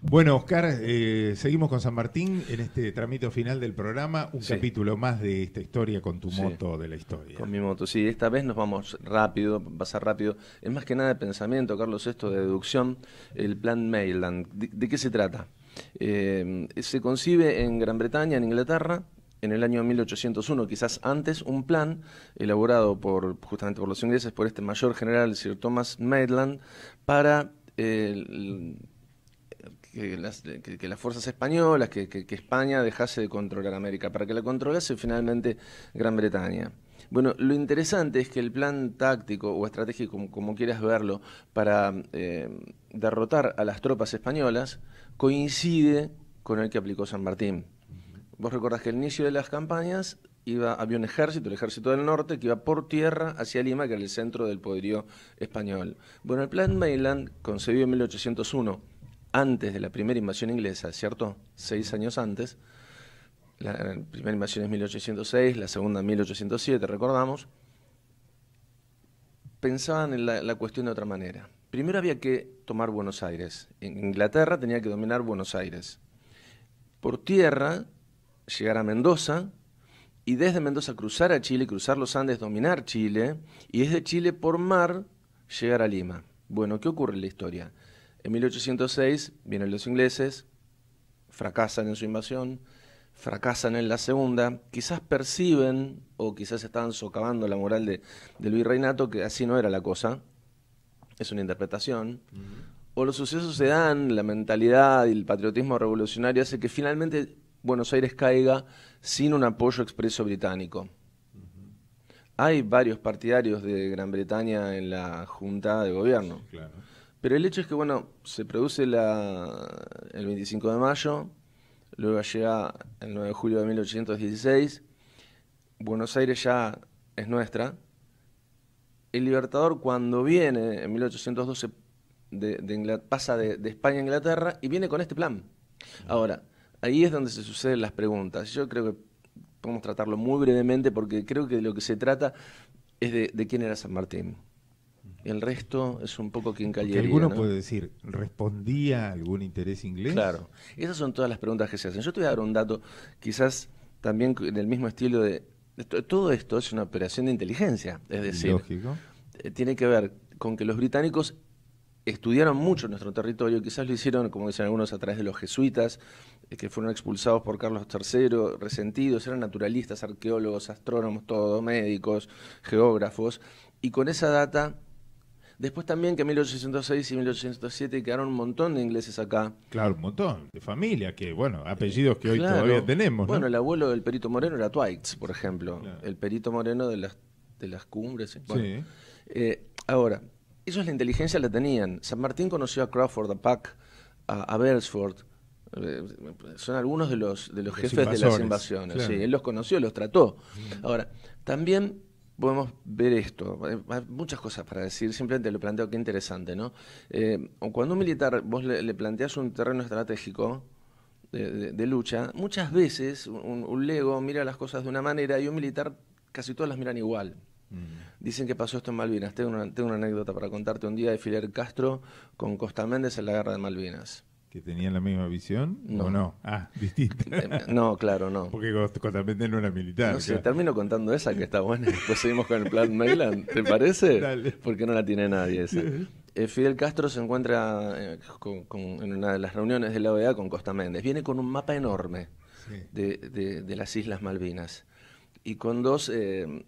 Bueno, Oscar, eh, seguimos con San Martín en este trámite final del programa. Un capítulo más de esta historia con tu moto de la historia. Con mi moto, sí. Esta vez nos vamos rápido, pasar rápido. Es más que nada de pensamiento, Carlos, esto de deducción, el plan Maitland ¿De, qué se trata? Eh, se concibe en Gran Bretaña, en Inglaterra, en el año 1801, quizás antes, un plan elaborado por, justamente por los ingleses, por este mayor general Sir Thomas Maitland, para eh, que las, fuerzas españolas, que, España dejase de controlar América, para que la controlase finalmente Gran Bretaña. Bueno, lo interesante es que el plan táctico o estratégico, como, quieras verlo, para eh, derrotar a las tropas españolas coincide con el que aplicó San Martín. Vos recordás que al inicio de las campañas iba, había un ejército, el ejército del norte, que iba por tierra hacia Lima, que era el centro del poderío español. Bueno, el plan Mainland, concebido en 1801, antes de la primera invasión inglesa, ¿cierto? Seis años antes. La primera invasión es 1806, la segunda 1807, recordamos. Pensaban en la, cuestión de otra manera. Primero había que tomar Buenos Aires. En Inglaterra tenía que dominar Buenos Aires. Por tierra, llegar a Mendoza, y desde Mendoza cruzar a Chile, cruzar los Andes, dominar Chile, y desde Chile por mar llegar a Lima. Bueno, ¿qué ocurre en la historia? En 1806 vienen los ingleses, fracasan en su invasión, fracasan en la segunda, quizás perciben o quizás están socavando la moral de, del virreinato que así no era la cosa, es una interpretación, o los sucesos se dan, la mentalidad y el patriotismo revolucionario hace que finalmente Buenos Aires caiga sin un apoyo expreso británico. Hay varios partidarios de Gran Bretaña en la Junta de Gobierno. claro pero el hecho es que, bueno, se produce el 25 de mayo, luego llega el 9 de julio de 1816, Buenos Aires ya es nuestra. El Libertador cuando viene en 1812 de, pasa de, España a Inglaterra y viene con este plan. Ahora, ahí es donde se suceden las preguntas. Yo creo que podemos tratarlo muy brevemente porque creo que de lo que se trata es de quién era San Martín. El resto es un poco que Alguno puede decir, ¿respondía a algún interés inglés? Claro, esas son todas las preguntas que se hacen. Yo te voy a dar un dato, quizás también en el mismo estilo de... Todo esto es una operación de inteligencia, es decir, Lógico. Eh, tiene que ver con que los británicos estudiaron mucho nuestro territorio, quizás lo hicieron, como dicen algunos, a través de los jesuitas, eh, que fueron expulsados por Carlos III, resentidos, eran naturalistas, arqueólogos, astrónomos, todos, médicos, geógrafos, y con esa data Después también que en 1806 y 1807 quedaron un montón de ingleses acá. Claro, un montón, de familia, que bueno, eh, apellidos que hoy todavía tenemos. ¿no? Bueno, el abuelo del Perito Moreno era Twites, por ejemplo. El Perito Moreno de las, de las cumbres. Bueno, eh, eso es ahora, la inteligencia la tenían. San Martín conoció a Crawford, a Pack, a, Bersford, eh, son algunos de los, de los, jefes de las invasiones. Sí, él los conoció, los trató. Mm. Ahora, también podemos ver esto? Hay muchas cosas para decir, simplemente lo planteo qué interesante, ¿no? Eh, cuando un militar, vos le, planteas un terreno estratégico de, lucha, muchas veces un, lego mira las cosas de una manera y un militar casi todas las miran igual. Mm. Dicen que pasó esto en Malvinas. Tengo una, anécdota para contarte. Un día de Fidel Castro con Costa Méndez en la guerra de Malvinas que tenían la misma visión no. o no? Ah, distinta. Eh, no, claro, no. Porque Méndez no era militar. termino contando esa que está buena. Después seguimos con el plan Mailand, ¿te parece? Dale. Porque no la tiene nadie esa. Eh, Fidel Castro se encuentra eh, en una de las reuniones de la OEA con Costa Méndez. Viene con un mapa enorme de, las Islas Malvinas y con dos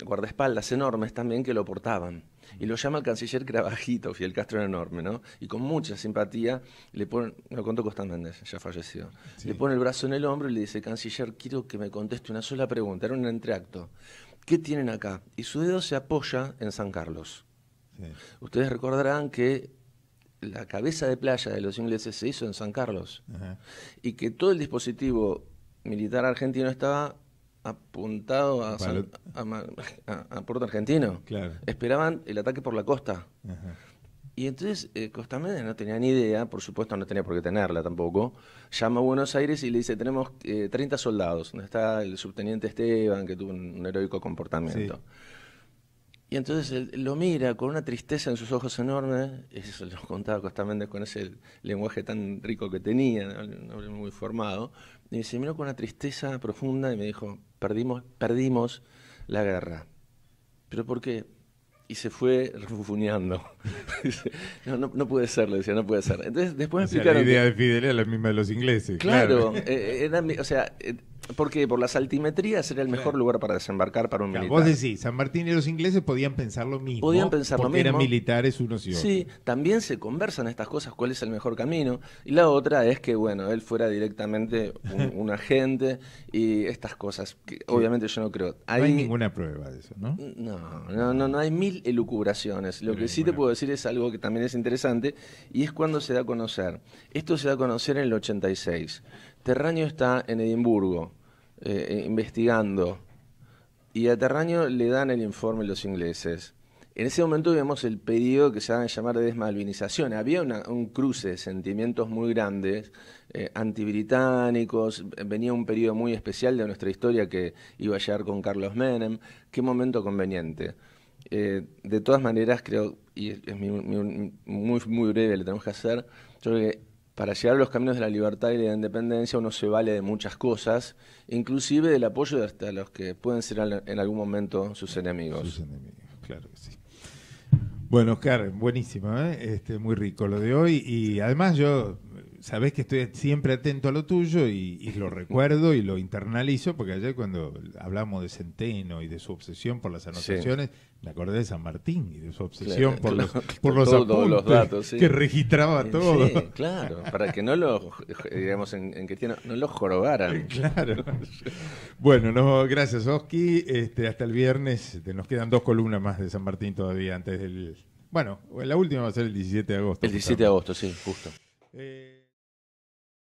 guardaespaldas enormes también que lo portaban. Y lo llama el canciller Crabajito, Fidel Castro era enorme, ¿no? Y con mucha simpatía le pone, lo contó Costán Méndez, ya falleció, le pone el brazo en el hombro y le dice, canciller, quiero que me conteste una sola pregunta, era un entreacto. ¿Qué tienen acá? Y su dedo se apoya en San Carlos. Ustedes recordarán que la cabeza de playa de los ingleses se hizo en San Carlos y que todo el dispositivo militar argentino estaba apuntado a, Puerto Argentino. Esperaban el ataque por la costa. Y entonces eh, Costa no tenía ni idea, por supuesto no tenía por qué tenerla tampoco. Llama a Buenos Aires y le dice, tenemos 30 eh, soldados. donde está el subteniente Esteban, que tuvo un, heroico comportamiento? Y entonces él lo mira con una tristeza en sus ojos enormes, eso lo contaba Costa con ese lenguaje tan rico que tenía, un hombre muy formado, y se miró con una tristeza profunda y me dijo, perdimos, perdimos la guerra. ¿Pero por qué? Y se fue refunfuñando. no, no, puede ser, le decía, no puede ser. Entonces después me explicaron... la idea de Fidel era la misma de los ingleses. Claro, eh, eh, o sea... Eh, porque por las altimetrías era el mejor lugar para desembarcar para un militar. Vos decís, San Martín y los ingleses podían pensar lo mismo. Podían pensar lo mismo. Eran militares unos y otros. Sí, también se conversan estas cosas, cuál es el mejor camino. Y la otra es que, bueno, él fuera directamente un, agente y estas cosas. Que Obviamente yo no creo. Hay, no hay ninguna prueba de eso, ¿no? No, no, no, hay mil elucubraciones. Lo que sí te puedo decir es algo que también es interesante y es cuando se da a conocer. Esto se da a conocer en el 86. Terraño está en Edimburgo eh, eh, investigando y a Terraño le dan el informe los ingleses. En ese momento vemos el periodo que se va a llamar de desmalvinización. Había un cruce de sentimientos muy grandes, eh, antibritánicos, venía un periodo muy especial de nuestra historia que iba a llegar con Carlos Menem. Qué momento conveniente. de todas maneras, creo, y es, muy, muy breve, lo tenemos que hacer, yo creo que para llegar a los caminos de la libertad y de la independencia uno se vale de muchas cosas, inclusive del apoyo de hasta los que pueden ser en algún momento sus enemigos. Sus enemigos, claro que sí. Bueno, Oscar, buenísimo, ¿eh? este, muy rico lo de hoy. Y además yo sabés que estoy siempre atento a lo tuyo y, lo recuerdo y lo internalizo, porque ayer cuando hablamos de Centeno y de su obsesión por las anotaciones, me acordé de San Martín y de su obsesión por, los, por los, datos, que registraba todo. Sí, claro, para que no lo, digamos en, cristiano, no lo jorobaran. Claro. Bueno, no, gracias Oski. Este, hasta el viernes te este, nos quedan dos columnas más de San Martín todavía antes del... Bueno, la última va a ser el 17 de agosto. El 17 de agosto, sí, justo. Eh,